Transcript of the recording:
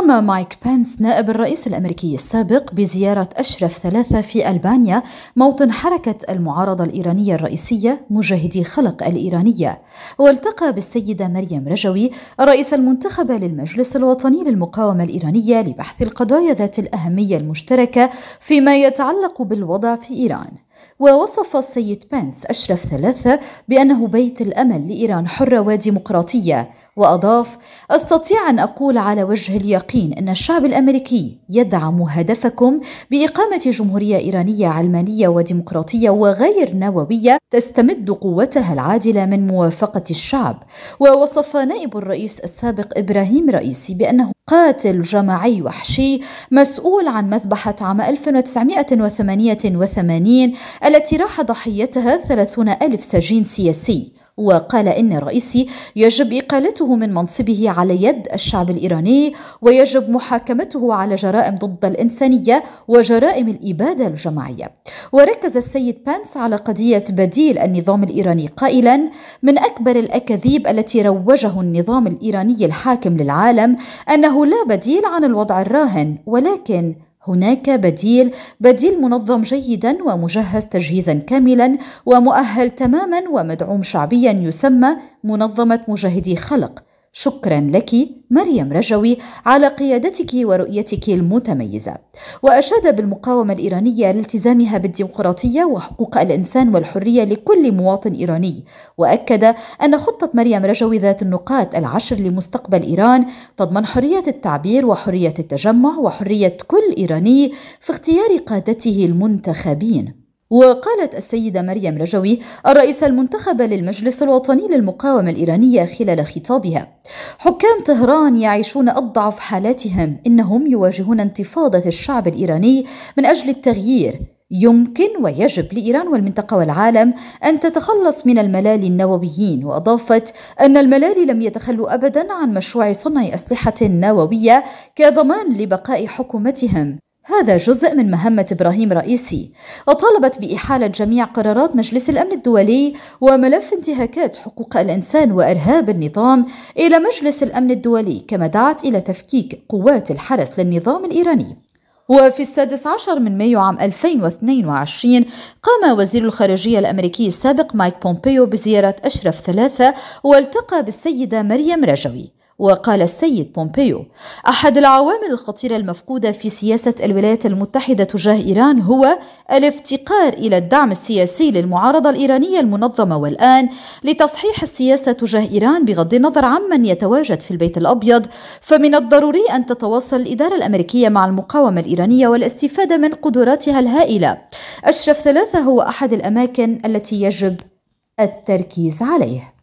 قام مايك بنس نائب الرئيس الأمريكي السابق بزيارة أشرف ثلاثة في ألبانيا موطن حركة المعارضة الإيرانية الرئيسية مجاهدي خلق الإيرانية والتقى بالسيدة مريم رجوي الرئيسة المنتخبة للمجلس الوطني للمقاومة الإيرانية لبحث القضايا ذات الأهمية المشتركة فيما يتعلق بالوضع في إيران ووصف السيد بنس أشرف ثلاثة بأنه بيت الأمل لإيران حرة وديمقراطية واضاف استطيع ان اقول على وجه اليقين ان الشعب الامريكي يدعم هدفكم باقامه جمهوريه ايرانيه علمانيه وديمقراطيه وغير نوويه تستمد قوتها العادله من موافقه الشعب ووصف نائب الرئيس السابق ابراهيم رئيسي بانه قاتل جماعي وحشي مسؤول عن مذبحة عام 1988 التي راح ضحيتها 30 ألف سجين سياسي وقال إن رئيسي يجب إقالته من منصبه على يد الشعب الإيراني ويجب محاكمته على جرائم ضد الإنسانية وجرائم الإبادة الجماعية وركز السيد بانس على قضية بديل النظام الإيراني قائلا من أكبر الأكاذيب التي روجه النظام الإيراني الحاكم للعالم أنه لا بديل عن الوضع الراهن ولكن هناك بديل بديل منظم جيدا ومجهز تجهيزا كاملا ومؤهل تماما ومدعوم شعبيا يسمى منظمه مجاهدي خلق شكرا لك مريم رجوي على قيادتك ورؤيتك المتميزة وأشاد بالمقاومة الإيرانية لالتزامها بالديمقراطية وحقوق الإنسان والحرية لكل مواطن إيراني وأكد أن خطة مريم رجوي ذات النقاط العشر لمستقبل إيران تضمن حرية التعبير وحرية التجمع وحرية كل إيراني في اختيار قادته المنتخبين وقالت السيدة مريم رجوي الرئيسة المنتخبة للمجلس الوطني للمقاومة الإيرانية خلال خطابها حكام طهران يعيشون أضعف حالاتهم إنهم يواجهون انتفاضة الشعب الإيراني من أجل التغيير يمكن ويجب لإيران والمنطقة والعالم أن تتخلص من الملال النوويين وأضافت أن الملال لم يتخلوا أبدا عن مشروع صنع أسلحة نووية كضمان لبقاء حكومتهم هذا جزء من مهمة إبراهيم رئيسي وطالبت بإحالة جميع قرارات مجلس الأمن الدولي وملف انتهاكات حقوق الإنسان وإرهاب النظام إلى مجلس الأمن الدولي كما دعت إلى تفكيك قوات الحرس للنظام الإيراني وفي السادس عشر من مايو عام 2022 قام وزير الخارجية الأمريكي السابق مايك بومبيو بزيارة أشرف ثلاثة والتقى بالسيدة مريم رجوي وقال السيد بومبيو أحد العوامل الخطيرة المفقودة في سياسة الولايات المتحدة تجاه إيران هو الافتقار إلى الدعم السياسي للمعارضة الإيرانية المنظمة والآن لتصحيح السياسة تجاه إيران بغض النظر عمن يتواجد في البيت الأبيض فمن الضروري أن تتواصل الإدارة الأمريكية مع المقاومة الإيرانية والاستفادة من قدراتها الهائلة أشرف ثلاثة هو أحد الأماكن التي يجب التركيز عليه